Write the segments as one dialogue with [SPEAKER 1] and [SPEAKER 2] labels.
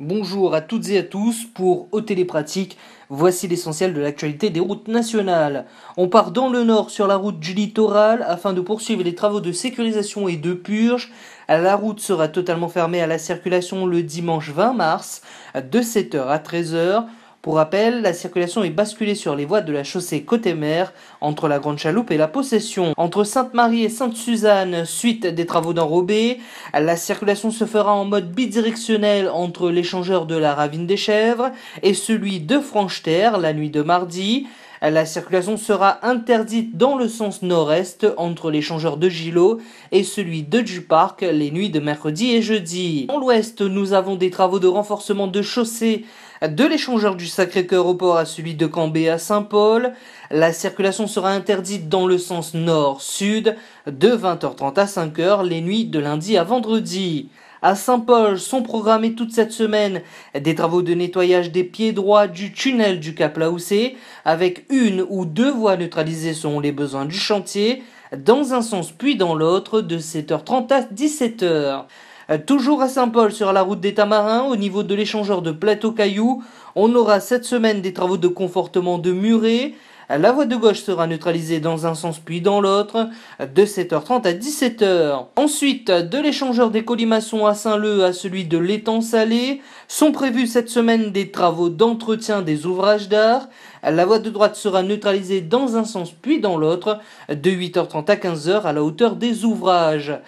[SPEAKER 1] Bonjour à toutes et à tous pour les pratiques, Voici l'essentiel de l'actualité des routes nationales. On part dans le nord sur la route du littoral afin de poursuivre les travaux de sécurisation et de purge. La route sera totalement fermée à la circulation le dimanche 20 mars de 7h à 13h. Pour rappel, la circulation est basculée sur les voies de la chaussée côté mer, entre la Grande Chaloupe et la Possession. Entre Sainte-Marie et Sainte-Suzanne, suite des travaux d'enrobé, la circulation se fera en mode bidirectionnel entre l'échangeur de la Ravine des Chèvres et celui de Franche-Terre la nuit de mardi. La circulation sera interdite dans le sens nord-est entre l'échangeur de Gillot et celui de Duparc les nuits de mercredi et jeudi. Dans l'ouest, nous avons des travaux de renforcement de chaussée de l'échangeur du Sacré-Cœur au port à celui de Cambé à Saint-Paul. La circulation sera interdite dans le sens nord-sud de 20h30 à 5h les nuits de lundi à vendredi. À Saint-Paul sont programmés toute cette semaine des travaux de nettoyage des pieds droits du tunnel du Cap Laoussé avec une ou deux voies neutralisées selon les besoins du chantier dans un sens puis dans l'autre de 7h30 à 17h. Euh, toujours à Saint-Paul, sur la route des Tamarins, au niveau de l'échangeur de plateau cailloux on aura cette semaine des travaux de confortement de murets. La voie de gauche sera neutralisée dans un sens puis dans l'autre, de 7h30 à 17h. Ensuite, de l'échangeur des colimaçons à Saint-Leu à celui de l'étang salé, sont prévus cette semaine des travaux d'entretien des ouvrages d'art. La voie de droite sera neutralisée dans un sens puis dans l'autre, de 8h30 à 15h à la hauteur des ouvrages.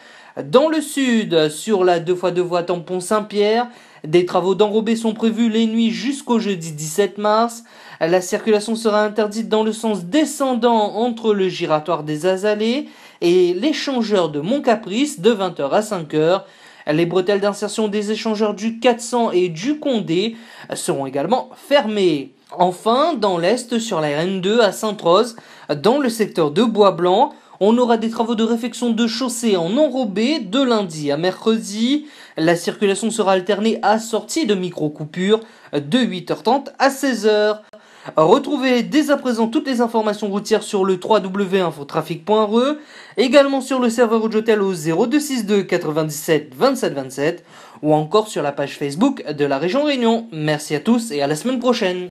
[SPEAKER 1] Dans le sud, sur la 2x2 voies tampon Saint-Pierre, des travaux d'enrobé sont prévus les nuits jusqu'au jeudi 17 mars. La circulation sera interdite dans le sens descendant entre le giratoire des Azalées et l'échangeur de Montcaprice de 20h à 5h. Les bretelles d'insertion des échangeurs du 400 et du Condé seront également fermées. Enfin, dans l'Est, sur la RN2 à Sainte-Rose, dans le secteur de Bois-Blanc, on aura des travaux de réfection de chaussée en enrobé de lundi à mercredi. La circulation sera alternée à sortie de micro-coupures de 8h30 à 16h. Retrouvez dès à présent toutes les informations routières sur le www.infotrafic.re, également sur le serveur Hotel au 0262 97 27 27 ou encore sur la page Facebook de la région Réunion. Merci à tous et à la semaine prochaine.